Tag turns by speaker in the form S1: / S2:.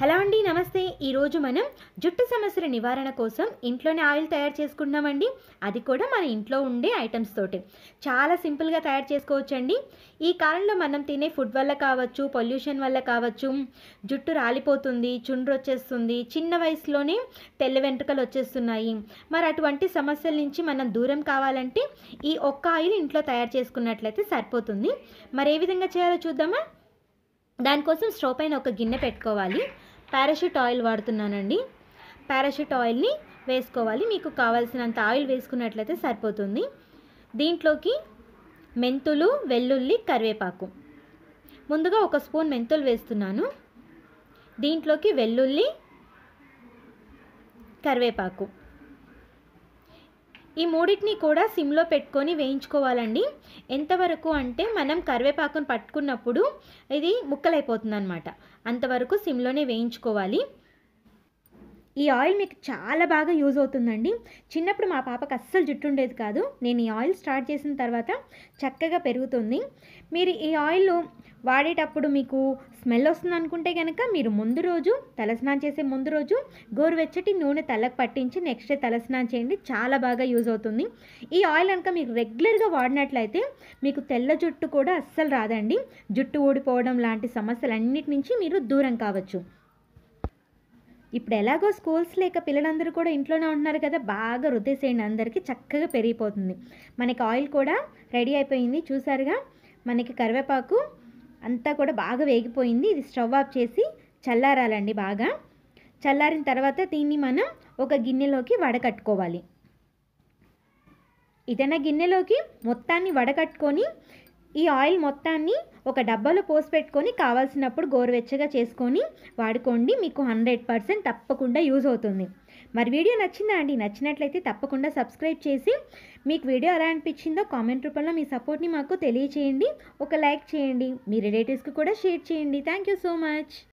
S1: hello అండి నమస్తే ఈరోజు మనం జుట్టు సమస్యల నివారణ కోసం ఇంట్లోనే ఆయిల్ తయారు చేసుకుంటున్నామండి అది కూడా మన ఇంట్లో ఉండే ఐటమ్స్ తోటి చాలా సింపుల్గా తయారు చేసుకోవచ్చండి ఈ కాలంలో మనం తినే ఫుడ్ వల్ల కావచ్చు పొల్యూషన్ వల్ల కావచ్చు జుట్టు రాలిపోతుంది చుండ్రు వచ్చేస్తుంది చిన్న వయసులోనే తెల్ల వెంట్రుకలు వచ్చేస్తున్నాయి మరి అటువంటి సమస్యల నుంచి మనం దూరం కావాలంటే ఈ ఒక్క ఆయిల్ ఇంట్లో తయారు చేసుకున్నట్లయితే సరిపోతుంది మరి ఏ విధంగా చేయాలో చూద్దామా దానికోసం స్టవ్ పైన ఒక గిన్నె పెట్టుకోవాలి పారాషూట్ ఆయిల్ వాడుతున్నానండి పారాషూట్ ఆయిల్ని వేసుకోవాలి మీకు కావాల్సినంత ఆయిల్ వేసుకున్నట్లయితే సరిపోతుంది దీంట్లోకి మెంతులు వెల్లుల్లి కరివేపాకు ముందుగా ఒక స్పూన్ మెంతులు వేస్తున్నాను దీంట్లోకి వెల్లుల్లి కరివేపాకు ఈ మూడింటిని కూడా సిమ్లో పెట్టుకొని వేయించుకోవాలండి ఎంతవరకు అంటే మనం కరివేపాకును పట్టుకున్నప్పుడు ఇది ముక్కలైపోతుంది అనమాట అంతవరకు సిమ్లోనే వేయించుకోవాలి ఈ ఆయిల్ మీకు చాలా బాగా యూజ్ అవుతుందండి చిన్నప్పుడు మా పాపకు అస్సలు జుట్టు ఉండేది కాదు నేను ఈ ఆయిల్ స్టార్ట్ చేసిన తర్వాత చక్కగా పెరుగుతుంది మీరు ఈ ఆయిల్ వాడేటప్పుడు మీకు స్మెల్ వస్తుంది అనుకుంటే కనుక మీరు ముందు రోజు తలస్నానం చేసే ముందు రోజు గోరువెచ్చటి నూనె తలకు పట్టించి నెక్స్ట్ డే తలస్నానం చేయండి చాలా బాగా యూజ్ అవుతుంది ఈ ఆయిల్ కనుక మీకు రెగ్యులర్గా వాడినట్లయితే మీకు తెల్ల జుట్టు కూడా అస్సలు రాదండి జుట్టు ఊడిపోవడం లాంటి సమస్యలన్నిటి నుంచి మీరు దూరం కావచ్చు ఇప్పుడు ఎలాగో స్కూల్స్ లేక పిల్లలందరూ కూడా ఇంట్లోనే ఉంటున్నారు కదా బాగా రుద్దేసేయండి అందరికీ చక్కగా పెరిగిపోతుంది మనకి ఆయిల్ కూడా రెడీ అయిపోయింది చూసారుగా మనకి కరివేపాకు అంతా కూడా బాగా వేగిపోయింది ఇది స్టవ్ ఆఫ్ చేసి చల్లారాలండి బాగా చల్లారిన తర్వాత దీన్ని మనం ఒక గిన్నెలోకి వడకట్టుకోవాలి ఏదైనా గిన్నెలోకి మొత్తాన్ని వడకట్టుకొని ఈ ఆయిల్ మొత్తాన్ని ఒక డబ్బాలో పోసి పెట్టుకొని కావాల్సినప్పుడు గోరువెచ్చగా చేసుకొని వాడుకోండి మీకు హండ్రెడ్ పర్సెంట్ తప్పకుండా యూజ్ అవుతుంది మరి వీడియో నచ్చిందా అండి నచ్చినట్లయితే తప్పకుండా సబ్స్క్రైబ్ చేసి మీకు వీడియో ఎలా అనిపించిందో కామెంట్ రూపంలో మీ సపోర్ట్ని మాకు తెలియచేయండి ఒక లైక్ చేయండి మీ రిలేటివ్స్కి కూడా షేర్ చేయండి థ్యాంక్ యూ సో మచ్